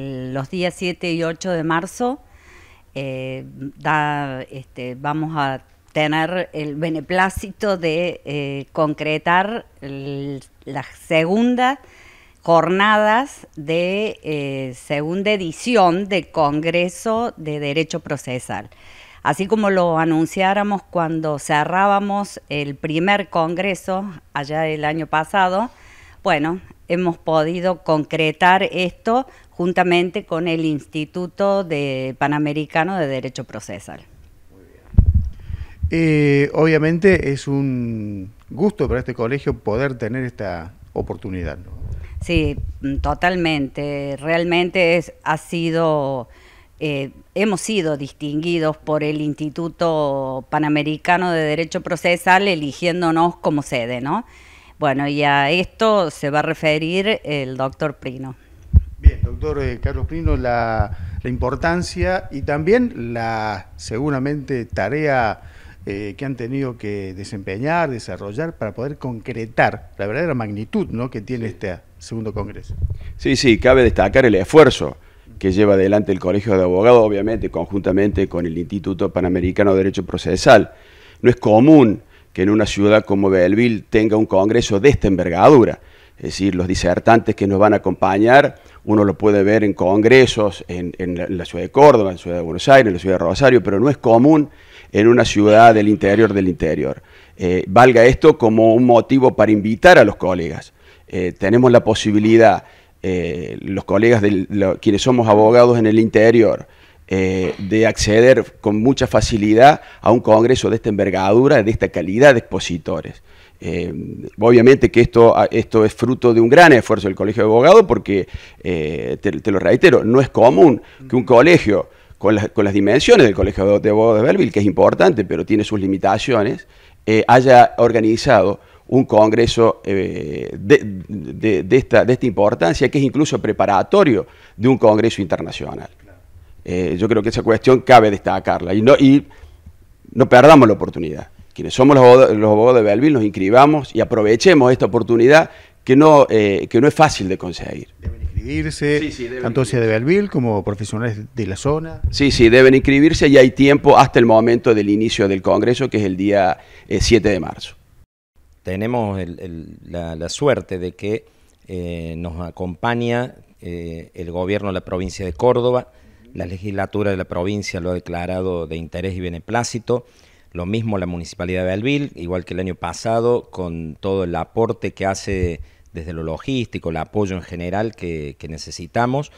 Eh, los días 7 y 8 de marzo eh, este, vamos a tener el beneplácito de eh, concretar las segundas jornadas de segunda edición del Congreso de Derecho Procesal. Así como lo anunciáramos cuando cerrábamos el primer Congreso allá el año pasado, bueno, hemos podido concretar esto juntamente con el Instituto Panamericano de Derecho Procesal. Eh, obviamente es un gusto para este colegio poder tener esta oportunidad. Sí, totalmente. Realmente es, ha sido, eh, hemos sido distinguidos por el Instituto Panamericano de Derecho Procesal eligiéndonos como sede, ¿no? Bueno, y a esto se va a referir el doctor Prino. Bien, doctor eh, Carlos Prino, la, importancia y también la seguramente tarea eh, que han tenido que desempeñar, desarrollar para poder concretar la verdadera magnitud ¿no? que tiene este segundo congreso. Sí, sí, cabe destacar el esfuerzo que lleva adelante el Colegio de Abogados, obviamente conjuntamente con el Instituto Panamericano de Derecho Procesal. No es común que en una ciudad como Belleville tenga un congreso de esta envergadura. Es decir, los disertantes que nos van a acompañar, uno lo puede ver en congresos en, la, ciudad de Córdoba, en la ciudad de Buenos Aires, en la ciudad de Rosario, pero no es común en una ciudad del interior del interior. Eh, valga esto como un motivo para invitar a los colegas. Eh, tenemos la posibilidad, eh, los colegas de quienes somos abogados en el interior, eh, de acceder con mucha facilidad a un congreso de esta envergadura, de esta calidad de expositores. Eh, obviamente que esto, ah, esto es fruto de un gran esfuerzo del Colegio de Abogados porque, eh, te, lo reitero, no es común que un colegio con, las dimensiones del Colegio de Abogados de Belleville, que es importante pero tiene sus limitaciones, haya organizado un congreso de esta importancia que es incluso preparatorio de un congreso internacional. Eh, yo creo que esa cuestión cabe destacarla y no, no perdamos la oportunidad. Quienes somos los abogados, de Belville, nos inscribamos y aprovechemos esta oportunidad que no, eh, que no es fácil de conseguir. Deben inscribirse, tanto de Belville como profesionales de la zona. Sí, sí, deben inscribirse y hay tiempo hasta el momento del inicio del Congreso, que es el día 7 eh, de marzo. Tenemos la, suerte de que nos acompaña el gobierno de la provincia de Córdoba, la legislatura de la provincia lo ha declarado de interés y beneplácito. Lo mismo la municipalidad de Albil, igual que el año pasado, con todo el aporte que hace desde lo logístico, el apoyo en general que, necesitamos,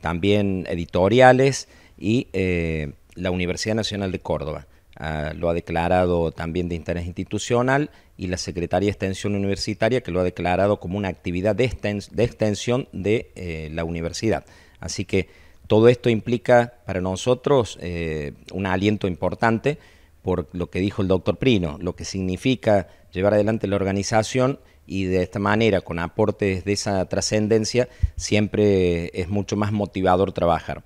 también editoriales y eh, la Universidad Nacional de Córdoba. Ah, lo ha declarado también de interés institucional y la Secretaría de Extensión Universitaria que lo ha declarado como una actividad de, extensión de eh, la universidad. Así que todo esto implica para nosotros eh, un aliento importante por lo que dijo el doctor Prino, lo que significa llevar adelante la organización y de esta manera, con aportes de esa trascendencia, siempre es mucho más motivador trabajar.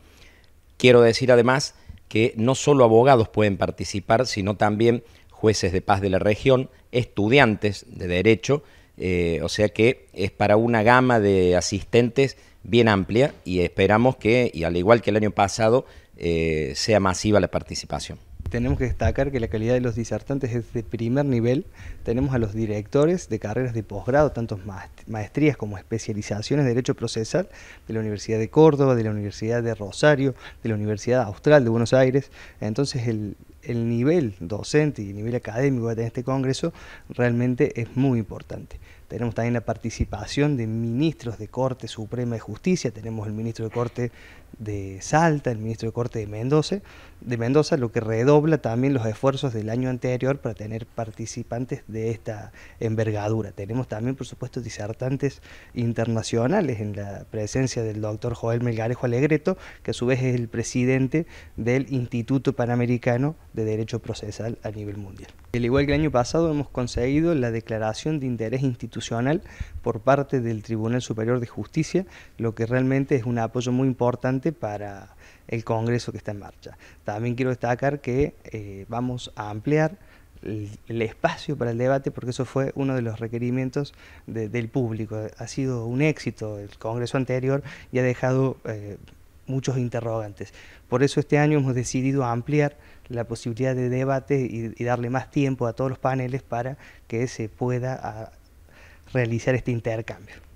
Quiero decir además que no solo abogados pueden participar, sino también jueces de paz de la región, estudiantes de derecho, eh, o sea que es para una gama de asistentes bien amplia y esperamos que, y al igual que el año pasado, eh, sea masiva la participación tenemos que destacar que la calidad de los disertantes es de primer nivel. Tenemos a los directores de carreras de posgrado, tanto maestrías como especializaciones de Derecho Procesal de la Universidad de Córdoba, de la Universidad de Rosario, de la Universidad Austral de Buenos Aires. Entonces el, nivel docente y el nivel académico de este Congreso realmente es muy importante. Tenemos también la participación de ministros de Corte Suprema de Justicia, tenemos el ministro de Corte de Salta, el ministro de Corte de Mendoza, de Mendoza lo que redobla también los esfuerzos del año anterior para tener participantes de esta envergadura. Tenemos también, por supuesto, disertantes internacionales en la presencia del doctor Joel Melgarejo Alegreto, que a su vez es el presidente del Instituto Panamericano de Derecho Procesal a nivel mundial. Al igual que el año pasado, hemos conseguido la declaración de interés institucional por parte del Tribunal Superior de Justicia, lo que realmente es un apoyo muy importante para el Congreso que está en marcha. También quiero destacar que eh, vamos a ampliar el, espacio para el debate porque eso fue uno de los requerimientos del público. Ha sido un éxito el Congreso anterior y ha dejado eh, muchos interrogantes. Por eso este año hemos decidido ampliar la posibilidad de debate y, darle más tiempo a todos los paneles para que se pueda ah, realizar este intercambio.